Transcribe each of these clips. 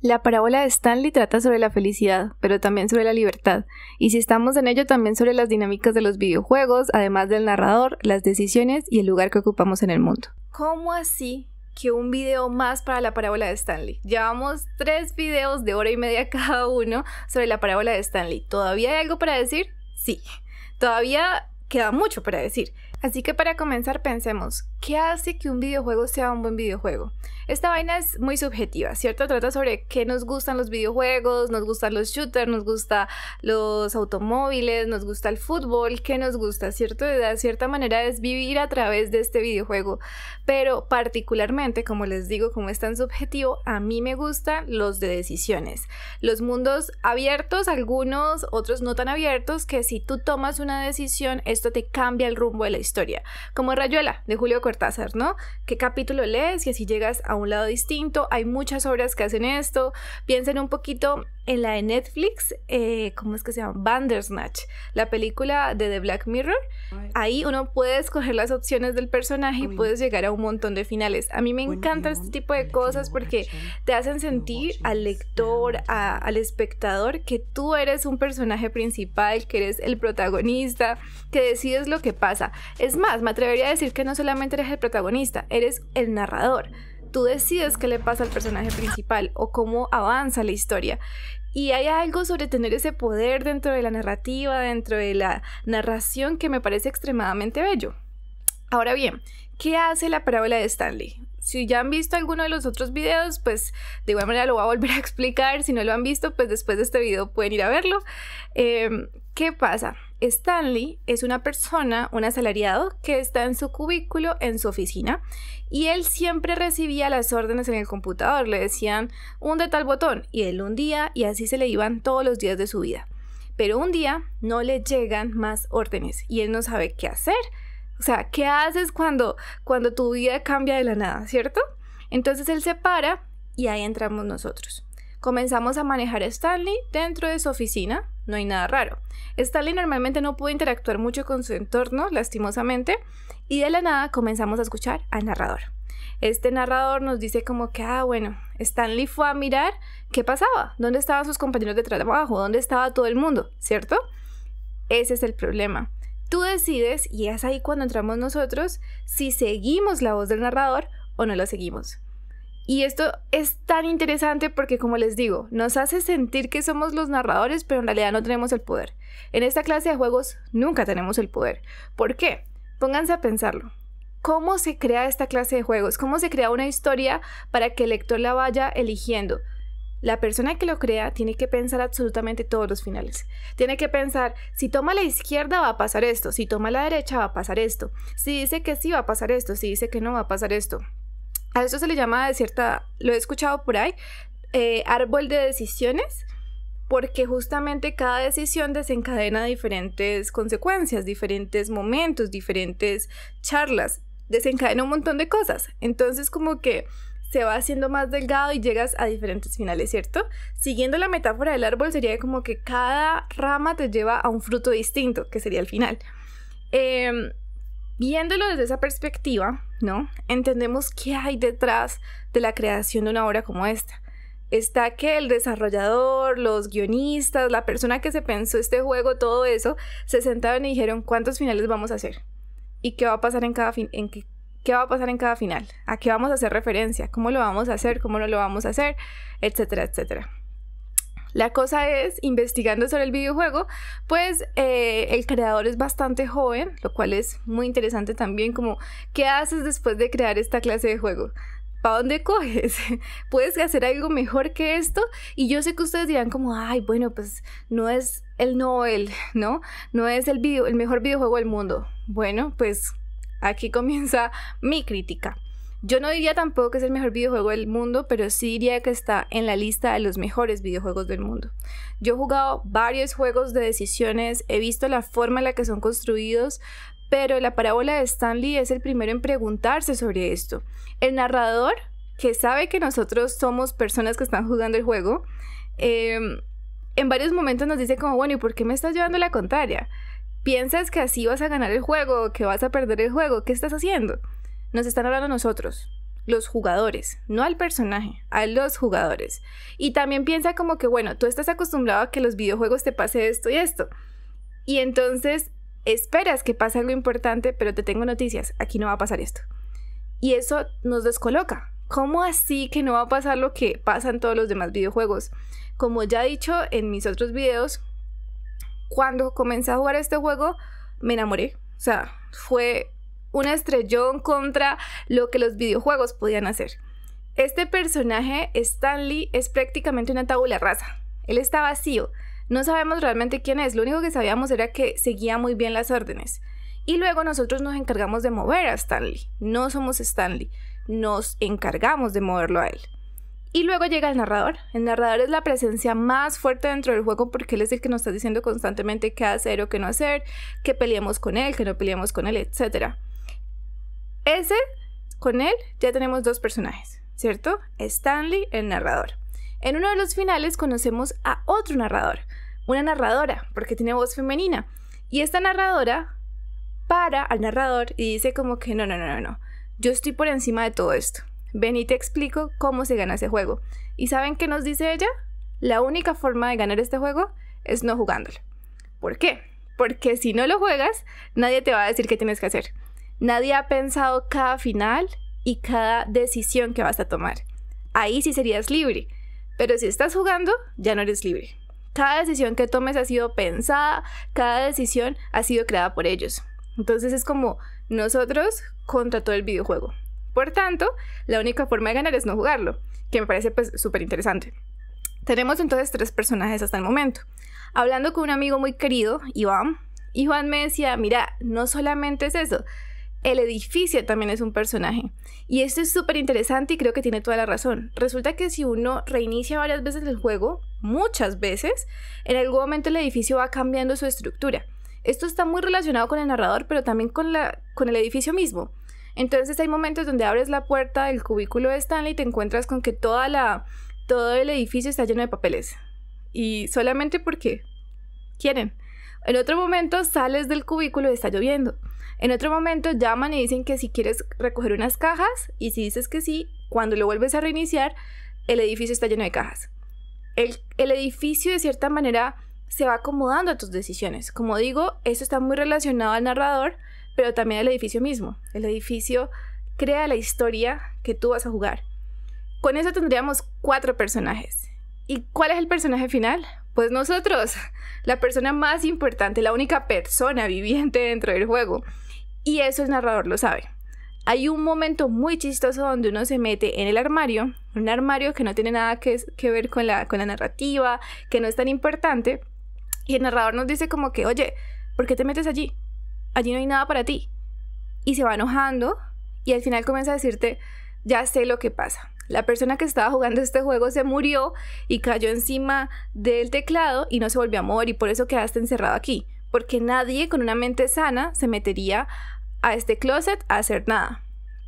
La parábola de Stanley trata sobre la felicidad, pero también sobre la libertad, y si estamos en ello también sobre las dinámicas de los videojuegos, además del narrador, las decisiones y el lugar que ocupamos en el mundo. ¿Cómo así que un video más para la parábola de Stanley? Llevamos tres videos de hora y media cada uno sobre la parábola de Stanley. ¿Todavía hay algo para decir? Sí. Todavía queda mucho para decir. Así que para comenzar pensemos, ¿qué hace que un videojuego sea un buen videojuego? Esta vaina es muy subjetiva, ¿cierto? Trata sobre qué nos gustan los videojuegos, nos gustan los shooters, nos gustan los automóviles, nos gusta el fútbol, qué nos gusta, ¿cierto? De cierta manera es vivir a través de este videojuego, pero particularmente, como les digo, como es tan subjetivo, a mí me gustan los de decisiones, los mundos abiertos, algunos, otros no tan abiertos, que si tú tomas una decisión, esto te cambia el rumbo de la historia historia, como Rayuela de Julio Cortázar, ¿no? ¿Qué capítulo lees y así llegas a un lado distinto? Hay muchas obras que hacen esto. Piensen un poquito en la de Netflix, eh, ¿cómo es que se llama? Bandersnatch, la película de The Black Mirror. Ahí uno puede escoger las opciones del personaje y puedes llegar a un montón de finales. A mí me encanta este tipo de cosas porque te hacen sentir al lector, al espectador, que tú eres un personaje principal, que eres el protagonista, que decides lo que pasa. Es más, me atrevería a decir que no solamente eres el protagonista, eres el narrador. Tú decides qué le pasa al personaje principal o cómo avanza la historia. Y hay algo sobre tener ese poder dentro de la narrativa, dentro de la narración que me parece extremadamente bello. Ahora bien, ¿qué hace la parábola de Stanley? Si ya han visto alguno de los otros videos, pues de igual manera lo voy a volver a explicar. Si no lo han visto, pues después de este video pueden ir a verlo. Em, ¿Qué pasa? Stanley es una persona, un asalariado, que está en su cubículo, en su oficina, y él siempre recibía las órdenes en el computador, le decían un de tal botón, y él un día, y así se le iban todos los días de su vida. Pero un día no le llegan más órdenes y él no sabe qué hacer. O sea, ¿qué haces cuando, cuando tu vida cambia de la nada, cierto? Entonces él se para y ahí entramos nosotros. Comenzamos a manejar a Stanley dentro de su oficina, no hay nada raro. Stanley normalmente no puede interactuar mucho con su entorno, lastimosamente, y de la nada comenzamos a escuchar al narrador. Este narrador nos dice como que, ah, bueno, Stanley fue a mirar qué pasaba, dónde estaban sus compañeros de trabajo, dónde estaba todo el mundo, ¿cierto? Ese es el problema. Tú decides, y es ahí cuando entramos nosotros, si seguimos la voz del narrador o no la seguimos. Y esto es tan interesante porque, como les digo, nos hace sentir que somos los narradores, pero en realidad no tenemos el poder. En esta clase de juegos nunca tenemos el poder. ¿Por qué? Pónganse a pensarlo. ¿Cómo se crea esta clase de juegos? ¿Cómo se crea una historia para que el lector la vaya eligiendo? La persona que lo crea tiene que pensar absolutamente todos los finales. Tiene que pensar, si toma la izquierda va a pasar esto, si toma la derecha va a pasar esto, si dice que sí va a pasar esto, si dice que no va a pasar esto a esto se le llama de cierta, lo he escuchado por ahí, eh, árbol de decisiones, porque justamente cada decisión desencadena diferentes consecuencias, diferentes momentos, diferentes charlas, desencadena un montón de cosas. Entonces como que se va haciendo más delgado y llegas a diferentes finales, ¿cierto? Siguiendo la metáfora del árbol sería como que cada rama te lleva a un fruto distinto, que sería el final. Eh, Viéndolo desde esa perspectiva, ¿no? Entendemos qué hay detrás de la creación de una obra como esta. Está que el desarrollador, los guionistas, la persona que se pensó este juego, todo eso, se sentaron y dijeron cuántos finales vamos a hacer y qué va a pasar en cada qué va a pasar en cada final, a qué vamos a hacer referencia, cómo lo vamos a hacer, cómo no lo vamos a hacer, etcétera, etcétera. La cosa es, investigando sobre el videojuego, pues eh, el creador es bastante joven, lo cual es muy interesante también, como, ¿qué haces después de crear esta clase de juego? ¿Para dónde coges? ¿Puedes hacer algo mejor que esto? Y yo sé que ustedes dirán como, ay, bueno, pues no es el Noel, ¿no? No es el, video, el mejor videojuego del mundo. Bueno, pues aquí comienza mi crítica. Yo no diría tampoco que es el mejor videojuego del mundo, pero sí diría que está en la lista de los mejores videojuegos del mundo. Yo he jugado varios juegos de decisiones, he visto la forma en la que son construidos, pero la parábola de Stanley es el primero en preguntarse sobre esto. El narrador, que sabe que nosotros somos personas que están jugando el juego, em, en varios momentos nos dice como, bueno, ¿y por qué me estás llevando la contraria? ¿Piensas que así vas a ganar el juego, que vas a perder el juego? ¿Qué estás haciendo? nos están hablando a nosotros, los jugadores, no al personaje, a los jugadores. Y también piensa como que, bueno, tú estás acostumbrado a que los videojuegos te pase esto y esto. Y entonces esperas que pase algo importante, pero te tengo noticias, aquí no va a pasar esto. Y eso nos descoloca. ¿Cómo así que no va a pasar lo que pasan todos los demás videojuegos? Como ya he dicho en mis otros videos, cuando comencé a jugar este juego, me enamoré. O sea, fue un estrellón contra lo que los videojuegos podían hacer. Este personaje, Stanley, es prácticamente una tabula rasa. Él está vacío. No sabemos realmente quién es. Lo único que sabíamos era que seguía muy bien las órdenes. Y luego nosotros nos encargamos de mover a Stanley. No somos Stanley. Nos encargamos de moverlo a él. Y luego llega el narrador. El narrador es la presencia más fuerte dentro del juego porque él es el que nos está diciendo constantemente qué hacer o qué no hacer, que peleemos con él, que no peleemos con él, etcétera. Ese, con él, ya tenemos dos personajes, ¿cierto? Stanley, el narrador. En uno de los finales conocemos a otro narrador, una narradora, porque tiene voz femenina. Y esta narradora para al narrador y dice como que no, no, no, no, no, yo estoy por encima de todo esto. Ven y te explico cómo se gana ese juego. ¿Y saben qué nos dice ella? La única forma de ganar este juego es no jugándolo. ¿Por qué? Porque si no lo juegas, nadie te va a decir qué tienes que hacer. Nadie ha pensado cada final y cada decisión que vas a tomar. Ahí sí serías libre, pero si estás jugando, ya no eres libre. Cada decisión que tomes ha sido pensada, cada decisión ha sido creada por ellos. Entonces es como nosotros contra todo el videojuego. Por tanto, la única forma de ganar es no jugarlo, que me parece pues súper interesante. Tenemos entonces tres personajes hasta el momento. Hablando con un amigo muy querido, Iván, y Juan me decía, mira, no solamente es eso, el edificio también es un personaje. Y esto es súper interesante y creo que tiene toda la razón. Resulta que si uno reinicia varias veces el juego, muchas veces, en algún momento el edificio va cambiando su estructura. Esto está muy relacionado con el narrador, pero también con, la, con el edificio mismo. Entonces hay momentos donde abres la puerta del cubículo de Stanley y te encuentras con que toda la, todo el edificio está lleno de papeles. Y solamente porque quieren. En otro momento sales del cubículo y está lloviendo. En otro momento llaman y dicen que si quieres recoger unas cajas y si dices que sí, cuando lo vuelves a reiniciar, el edificio está lleno de cajas. El, edificio de cierta manera se va acomodando a tus decisiones. Como digo, eso está muy relacionado al narrador, pero también al edificio mismo. El edificio crea la historia que tú vas a jugar. Con eso tendríamos cuatro personajes. ¿Y cuál es el personaje final? Pues nosotros, la persona más importante, la única persona viviente dentro del juego. Y eso el narrador lo sabe. Hay un momento muy chistoso donde uno se mete en el armario, un armario que no tiene nada que, ver con la, con la narrativa, que no es tan importante. Y el narrador nos dice como que, oye, ¿por qué te metes allí? Allí no hay nada para ti. Y se va enojando y al final comienza a decirte, ya sé lo que pasa, la persona que estaba jugando este juego se murió y cayó encima del teclado y no se volvió a mover y por eso quedaste encerrado aquí, porque nadie con una mente sana se metería a este closet a hacer nada.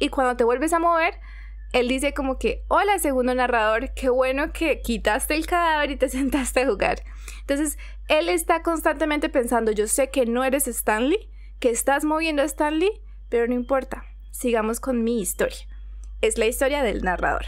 Y cuando te vuelves a mover, él dice como que, hola segundo narrador, qué bueno que quitaste el cadáver y te sentaste a jugar. Entonces, él está constantemente pensando, yo sé que no eres Stanley, que estás moviendo a Stanley, pero no importa, sigamos con mi historia es la historia del narrador.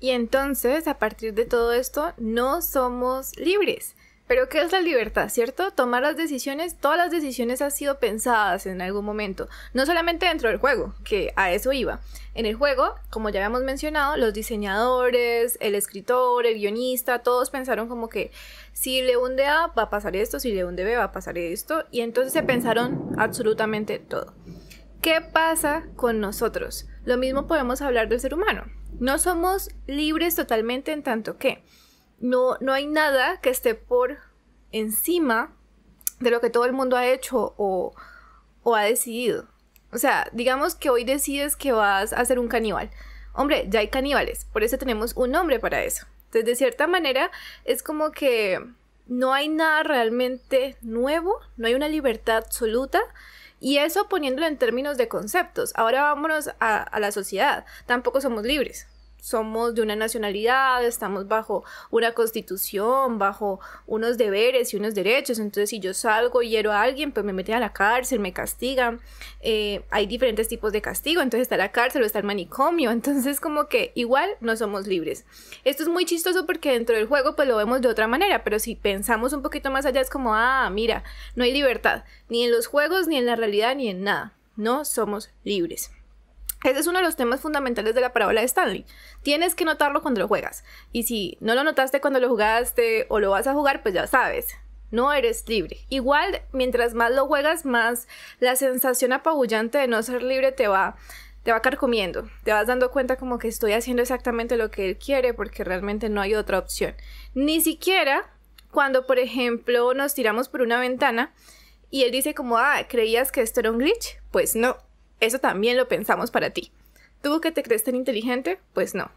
Y entonces, a partir de todo esto, no somos libres. Pero ¿qué es la libertad, cierto? Tomar las decisiones, todas las decisiones han sido pensadas en algún momento, no solamente dentro del juego, que a eso iba. En el juego, como ya habíamos mencionado, los diseñadores, el escritor, el guionista, todos pensaron como que si le hunde A va a pasar esto, si le hunde B va a pasar esto, y entonces se pensaron absolutamente todo. ¿Qué pasa con nosotros? Lo mismo podemos hablar del ser humano. No somos libres totalmente en tanto que no, no hay nada que esté por encima de lo que todo el mundo ha hecho o, o ha decidido. O sea, digamos que hoy decides que vas a ser un caníbal. Hombre, ya hay caníbales, por eso tenemos un nombre para eso. Entonces, de cierta manera, es como que no hay nada realmente nuevo, no hay una libertad absoluta, y eso poniéndolo en términos de conceptos. Ahora vámonos a, a la sociedad. Tampoco somos libres somos de una nacionalidad, estamos bajo una constitución, bajo unos deberes y unos derechos. Entonces, si yo salgo y hiero a alguien, pues me meten a la cárcel, me castigan. Eh, hay diferentes tipos de castigo, entonces está la cárcel o está el manicomio. Entonces, como que igual no somos libres. Esto es muy chistoso porque dentro del juego pues lo vemos de otra manera, pero si pensamos un poquito más allá es como, ah, mira, no hay libertad, ni en los juegos, ni en la realidad, ni en nada. No somos libres. Ese es uno de los temas fundamentales de la parábola de Stanley. Tienes que notarlo cuando lo juegas. Y si no lo notaste cuando lo jugaste o lo vas a jugar, pues ya sabes. No eres libre. Igual, mientras más lo juegas, más la sensación apabullante de no ser libre te va, te va carcomiendo. Te vas dando cuenta como que estoy haciendo exactamente lo que él quiere porque realmente no hay otra opción. Ni siquiera cuando, por ejemplo, nos tiramos por una ventana y él dice como, ah, ¿creías que esto era un glitch? Pues no, eso también lo pensamos para ti. ¿Tú que te crees tan inteligente? Pues no.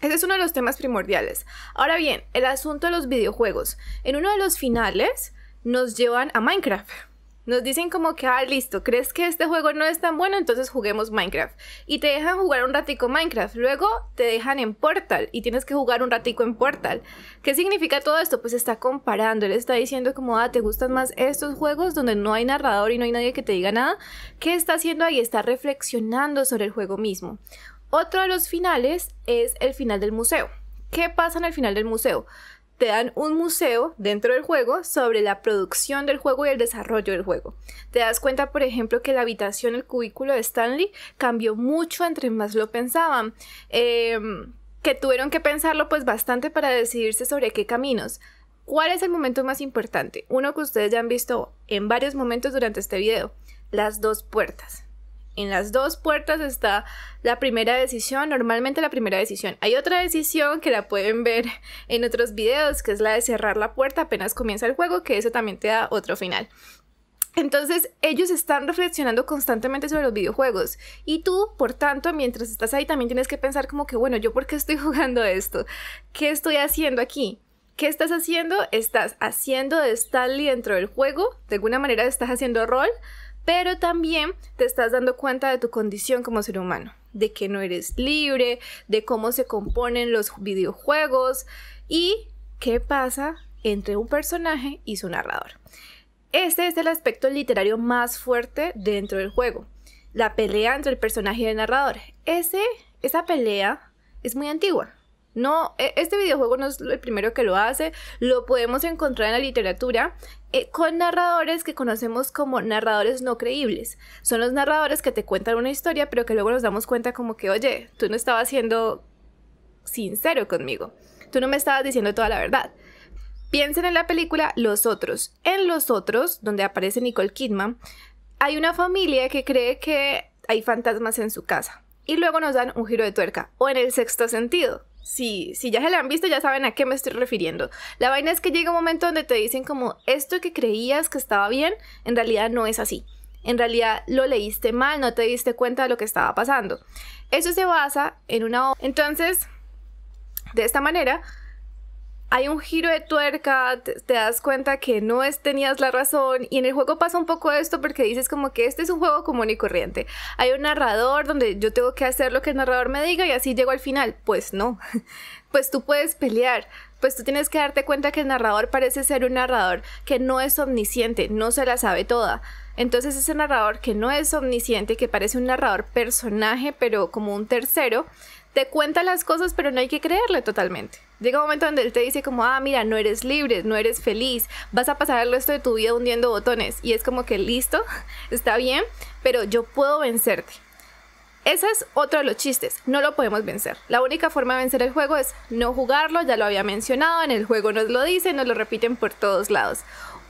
Ese es uno de los temas primordiales. Ahora bien, el asunto de los videojuegos. En uno de los finales nos llevan a Minecraft. Nos dicen como que, ah, listo, ¿crees que este juego no es tan bueno? Entonces juguemos Minecraft. Y te dejan jugar un ratico Minecraft. Luego te dejan en Portal y tienes que jugar un ratico en Portal. ¿Qué significa todo esto? Pues está comparando, él está diciendo como, ah, ¿te gustan más estos juegos donde no hay narrador y no hay nadie que te diga nada? ¿Qué está haciendo ahí? Está reflexionando sobre el juego mismo. Otro de los finales es el final del museo. ¿Qué pasa en el final del museo? te dan un museo dentro del juego sobre la producción del juego y el desarrollo del juego. Te das cuenta, por ejemplo, que la habitación, el cubículo de Stanley cambió mucho entre más lo pensaban. Em, que tuvieron que pensarlo pues bastante para decidirse sobre qué caminos. ¿Cuál es el momento más importante? Uno que ustedes ya han visto en varios momentos durante este video. Las dos puertas. En las dos puertas está la primera decisión, normalmente la primera decisión. Hay otra decisión que la pueden ver en otros videos, que es la de cerrar la puerta apenas comienza el juego, que eso también te da otro final. Entonces ellos están reflexionando constantemente sobre los videojuegos y tú, por tanto, mientras estás ahí también tienes que pensar como que, bueno, ¿yo por qué estoy jugando esto? ¿Qué estoy haciendo aquí? ¿Qué estás haciendo? Estás haciendo de Stanley dentro del juego, de alguna manera estás haciendo rol, pero también te estás dando cuenta de tu condición como ser humano, de que no eres libre, de cómo se componen los videojuegos y qué pasa entre un personaje y su narrador. Este es el aspecto literario más fuerte dentro del juego, la pelea entre el personaje y el narrador. Ese, esa pelea es muy antigua, no, e, este videojuego no es el primero que lo hace, lo podemos encontrar en la literatura eh, con narradores que conocemos como narradores no creíbles. Son los narradores que te cuentan una historia, pero que luego nos damos cuenta como que, oye, tú no estabas siendo sincero conmigo, tú no me estabas diciendo toda la verdad. Piensen en la película Los Otros. En Los Otros, donde aparece Nicole Kidman, hay una familia que cree que hay fantasmas en su casa. Y luego nos dan un giro de tuerca. O en el sexto sentido, si, si ya se la han visto, ya saben a qué me estoy refiriendo. La vaina es que llega un momento donde te dicen como esto que creías que estaba bien, en realidad no es así. En realidad lo leíste mal, no te diste cuenta de lo que estaba pasando. Eso se basa en una... Entonces, de esta manera, hay un giro de tuerca, te, das cuenta que no es, tenías la razón y en el juego pasa un poco esto porque dices como que este es un juego común y corriente. Hay un narrador donde yo tengo que hacer lo que el narrador me diga y así llego al final. Pues no, pues tú puedes pelear, pues tú tienes que darte cuenta que el narrador parece ser un narrador que no es omnisciente, no se la sabe toda. Entonces ese narrador que no es omnisciente, que parece un narrador personaje pero como un tercero, te cuenta las cosas pero no hay que creerle totalmente. Llega un momento donde él te dice como, ah, mira, no eres libre, no eres feliz, vas a pasar el resto de tu vida hundiendo botones. Y es como que listo, está bien, pero yo puedo vencerte. Ese es otro de los chistes, no lo podemos vencer. La única forma de vencer el juego es no jugarlo, ya lo había mencionado, en el juego nos lo dicen, nos lo repiten por todos lados.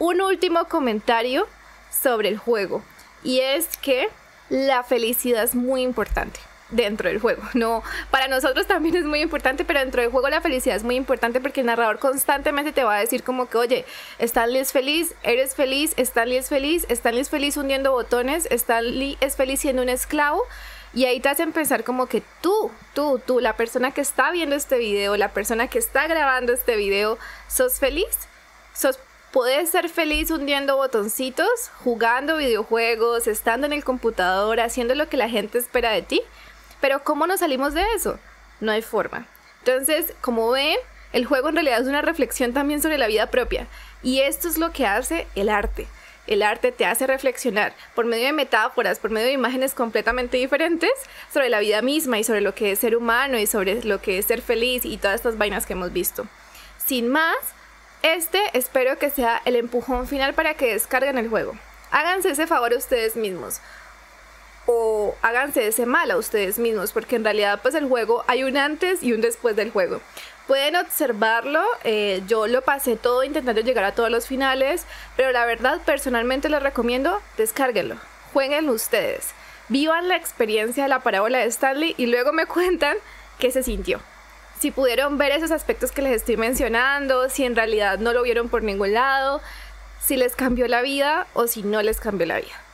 Un último comentario sobre el juego, y es que la felicidad es muy importante dentro del juego. No, para nosotros también es muy importante, pero dentro del juego la felicidad es muy importante porque el narrador constantemente te va a decir como que, oye, Stanley es feliz, eres feliz, Stanley es feliz, Stanley es feliz hundiendo botones, Stanley es feliz siendo un esclavo. Y ahí te hace pensar como que tú, tú, tú, la persona que está viendo este video, la persona que está grabando este video, ¿sos feliz? ¿Sos Puedes ser feliz hundiendo botoncitos, jugando videojuegos, estando en el computador, haciendo lo que la gente espera de ti. Pero ¿cómo nos salimos de eso? No hay forma. Entonces, como ven, el juego en realidad es una reflexión también sobre la vida propia. Y esto es lo que hace el arte. El arte te hace reflexionar por medio de metáforas, por medio de imágenes completamente diferentes sobre la vida misma y sobre lo que es ser humano y sobre lo que es ser feliz y todas estas vainas que hemos visto. Sin más, este espero que sea el empujón final para que descarguen el juego. Háganse ese favor a ustedes mismos o háganse ese mal a ustedes mismos, porque en realidad pues el juego hay un antes y un después del juego. Pueden observarlo, eh, yo lo pasé todo intentando llegar a todos los finales, pero la verdad personalmente les recomiendo descárguenlo, jueguen ustedes, vivan la experiencia de la parábola de Stanley y luego me cuentan qué se sintió. Si pudieron ver esos aspectos que les estoy mencionando, si en realidad no lo vieron por ningún lado, si les cambió la vida o si no les cambió la vida.